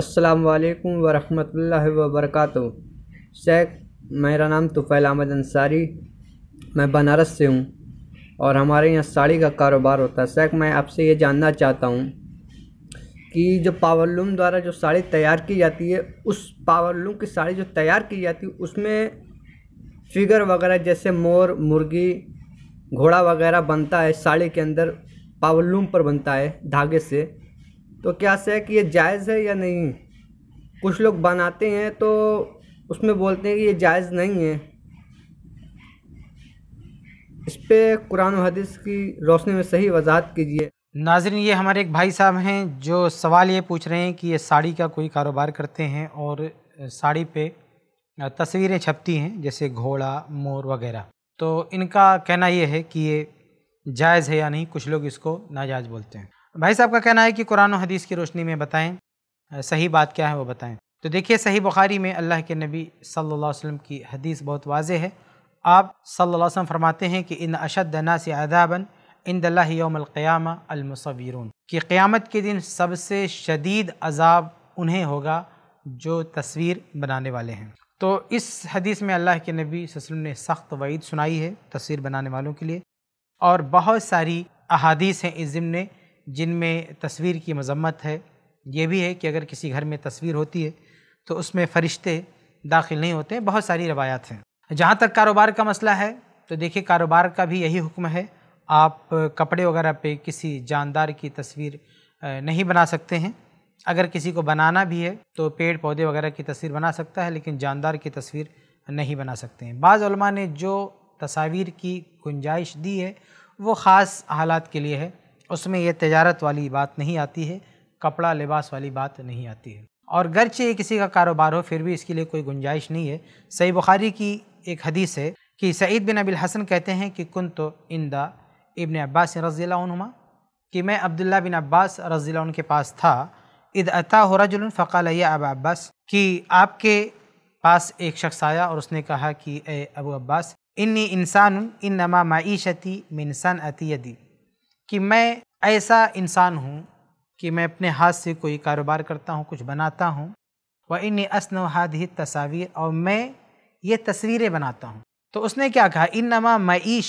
असलकम वालेकुम वरहमतुल्लाहि शेख मेरा नाम तुफ़ैल अहमद अंसारी मैं बनारस से हूँ और हमारे यहाँ साड़ी का कारोबार होता है शेख मैं आपसे ये जानना चाहता हूँ कि जो पावरलूम द्वारा जो साड़ी तैयार की जाती है उस पावरलूम की साड़ी जो तैयार की जाती है उसमें फिगर वगैरह जैसे मोर मुर्गी घोड़ा वगैरह बनता है साड़ी के अंदर पावरलूम पर बनता है धागे से तो क्या शेक ये जायज़ है या नहीं कुछ लोग बनाते हैं तो उसमें बोलते हैं कि ये जायज़ नहीं है इस पर कुरान हदीस की रोशनी में सही वजाहत कीजिए नाजरन ये हमारे एक भाई साहब हैं जो सवाल ये पूछ रहे हैं कि ये साड़ी का कोई कारोबार करते हैं और साड़ी पे तस्वीरें छपती हैं जैसे घोड़ा मोर वगैरह तो इनका कहना ये है कि ये जायज़ है या नहीं कुछ लोग इसको नाजायज़ बोलते हैं भाई साहब का कहना है कि कुरान और हदीस की रोशनी में बताएं सही बात क्या है वो बताएं तो देखिए सही बुखारी में अल्लाह के नबी सल्लल्लाहु अलैहि वसल्लम की हदीस बहुत वाजह है आप सल्लल्लाहु अलैहि वसल्लम फरमाते हैं कि इन अशद ना से अदाबन इन दल्लामक़्यामा अलमसवीरून कि क़्यामत के दिन सबसे शदीद अजाब उन्हें होगा जो तस्वीर बनाने वाले हैं तो इस हदीस में अल्लाह के नबी वसल्लम ने सख्त वईद सुनाई है तस्वीर बनाने वालों के लिए और बहुत सारी अहादीस हैं इस ज़िम ने जिनमें तस्वीर की मजम्मत है ये भी है कि अगर किसी घर में तस्वीर होती है तो उसमें फ़रिश्ते दाखिल नहीं होते बहुत सारी रवायात हैं जहाँ तक कारोबार का मसला है तो देखिए कारोबार का भी यही हुक्म है आप कपड़े वगैरह पे किसी जानदार की तस्वीर नहीं बना सकते हैं अगर किसी को बनाना भी है तो पेड़ पौधे वगैरह की तस्वीर बना सकता है लेकिन जानदार की तस्वीर नहीं बना सकते हैं बाज़ ने जो तस्वीर की गुंजाइश दी है वो ख़ास हालात के लिए है उसमें यह तजारत वाली बात नहीं आती है कपड़ा लिबास वाली बात नहीं आती है और गरचे ये किसी का कारोबार हो फिर भी इसके लिए कोई गुंजाइश नहीं है सही बुखारी की एक हदीस है कि सईद बिन अबिल हसन कहते हैं कि कुन तो इंदा इबन अब्बास रज़ीमा कि मैं अब्दुल्ला बिन अब्बास रज़ी के पास था इद अता रजुल फ़काल या अब अब्बास कि आपके पास एक शख्स आया और उसने कहा कि ए अबू अब्बास इन्नी इंसान इन नमा मीशती मिनसन अतीदी कि मैं ऐसा इंसान हूँ कि मैं अपने हाथ से कोई कारोबार करता हूँ कुछ बनाता हूँ व इन असन हाथ ही तस्वीर और मैं ये तस्वीरें बनाता हूँ तो उसने क्या कहा इन नमा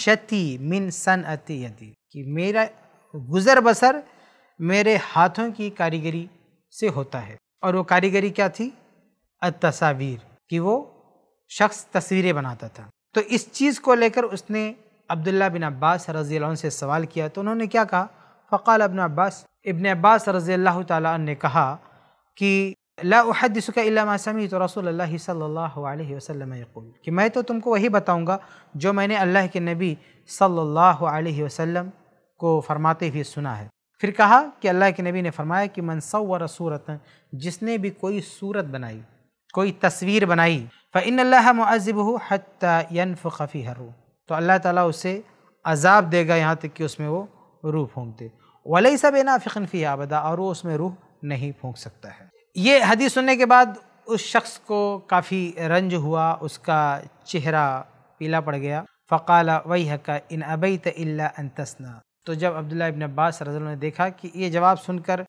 शति मिन अति यदि कि मेरा गुज़र बसर मेरे हाथों की कारीगरी से होता है और वो कारीगरी क्या थी तस्वीर कि वो शख्स तस्वीरें बनाता था तो इस चीज़ को लेकर उसने अब्दुल्ला बिन अब्बास रज़ी से सवाल किया तो उन्होंने क्या कहा फ़क़ाल अबन अब्बास इबन अब्बास रज़ी अल्लाह तन ने कहा कि लाहदसमी तो रसूल कि मैं तो तुमको वही बताऊँगा जो मैंने अल्लाह के नबी सल्ला वसम को फरमाते हुए सुना है फिर कहा कि अल्लाह के नबी ने फरमाया कि मनसवर सूरत जिसने भी कोई सूरत बनाई कोई तस्वीर बनाई फ़िन अल्लाह मज़बू हत यन फ़ी हरू तो अल्लाह ताला उसे अजाब देगा यहाँ तक कि उसमें वो रूह फूँक दे वलई सब ना फ़िकन फ़ी आबदा और वो उसमें रूह नहीं फूँक सकता है ये हदीस सुनने के बाद उस शख्स को काफ़ी रंज हुआ उसका चेहरा पीला पड़ गया फ़काल वही हका इन अबई तस्ना तो जब अब्दुल्ला इबन अब्बास रजल ने देखा कि ये जवाब सुनकर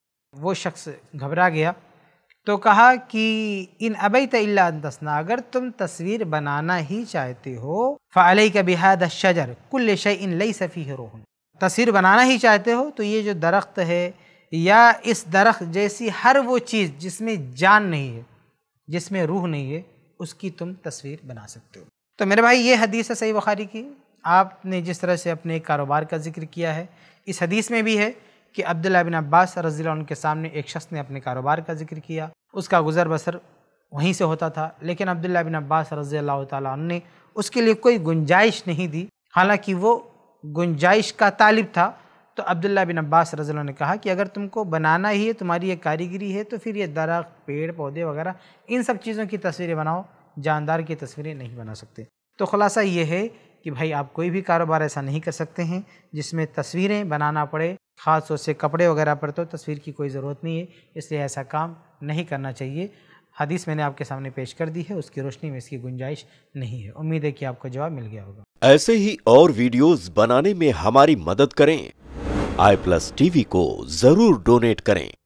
वो शख्स घबरा गया तो कहा कि इन अबैत तस्ना अगर तुम तस्वीर बनाना ही चाहते हो फ़ाले का बिहाद शजर कुल शई इन लई सफ़ी रोहन तस्वीर बनाना ही चाहते हो तो ये जो दरख्त है या इस दरख्त जैसी हर वो चीज़ जिसमें जान नहीं है जिसमें रूह नहीं है उसकी तुम तस्वीर बना सकते हो तो मेरे भाई ये हदीस है सही बुखारी की आपने जिस तरह से अपने कारोबार का जिक्र किया है इस हदीस में भी है कि अब्दुल्ला बिन अब्बास रजील के सामने एक शख्स ने अपने कारोबार का जिक्र किया उसका गुजर बसर वहीं से होता था लेकिन अब्दुल्ला बिन अब्बास रजी अल्लाह ने उसके लिए कोई गुंजाइश नहीं दी हालांकि वो गुंजाइश का तालिब था तो अब्दुल्ला बिन अब्बास रजील ने कहा कि अगर तुमको बनाना ही है तुम्हारी ये कारीगरी है तो फिर ये दर पेड़ पौधे वगैरह इन सब चीज़ों की तस्वीरें बनाओ जानदार की तस्वीरें नहीं बना सकते तो खुलासा ये है कि भाई आप कोई भी कारोबार ऐसा नहीं कर सकते हैं जिसमें तस्वीरें बनाना पड़े ख़ास तौर से कपड़े वगैरह पर तो तस्वीर की कोई ज़रूरत नहीं है इसलिए ऐसा काम नहीं करना चाहिए हदीस मैंने आपके सामने पेश कर दी है उसकी रोशनी में इसकी गुंजाइश नहीं है उम्मीद है कि आपको जवाब मिल गया होगा ऐसे ही और वीडियोस बनाने में हमारी मदद करें आई प्लस टीवी को जरूर डोनेट करें